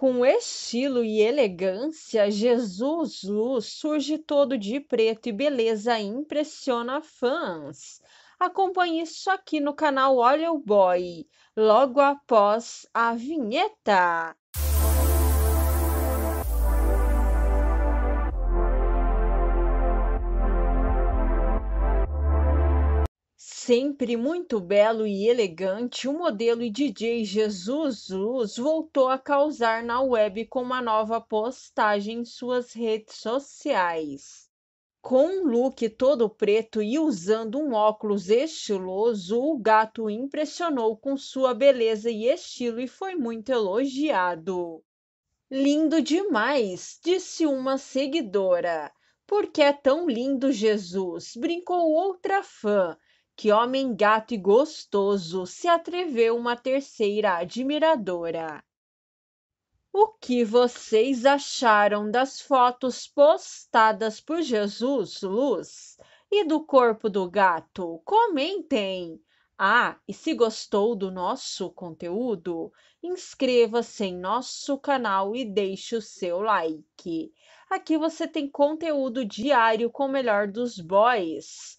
Com estilo e elegância, Jesus Luz surge todo de preto e beleza impressiona fãs. Acompanhe isso aqui no canal Olha o Boy, logo após a vinheta. sempre muito belo e elegante, o modelo e DJ Jesus Luz voltou a causar na web com uma nova postagem em suas redes sociais. Com um look todo preto e usando um óculos estiloso, o gato impressionou com sua beleza e estilo e foi muito elogiado. Lindo demais, disse uma seguidora. que é tão lindo Jesus? brincou outra fã. Que homem gato e gostoso se atreveu uma terceira admiradora. O que vocês acharam das fotos postadas por Jesus Luz e do corpo do gato? Comentem! Ah, e se gostou do nosso conteúdo, inscreva-se em nosso canal e deixe o seu like. Aqui você tem conteúdo diário com o melhor dos boys